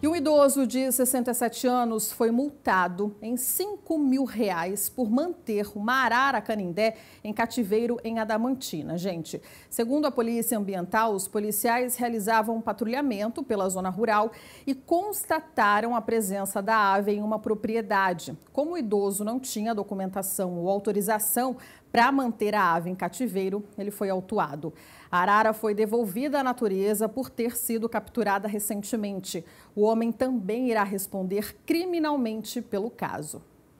E um idoso de 67 anos foi multado em 5 mil reais por manter uma arara canindé em cativeiro em Adamantina. Gente, segundo a Polícia Ambiental, os policiais realizavam um patrulhamento pela zona rural e constataram a presença da ave em uma propriedade. Como o idoso não tinha documentação ou autorização para manter a ave em cativeiro, ele foi autuado. A arara foi devolvida à natureza por ter sido capturada recentemente. O homem também irá responder criminalmente pelo caso.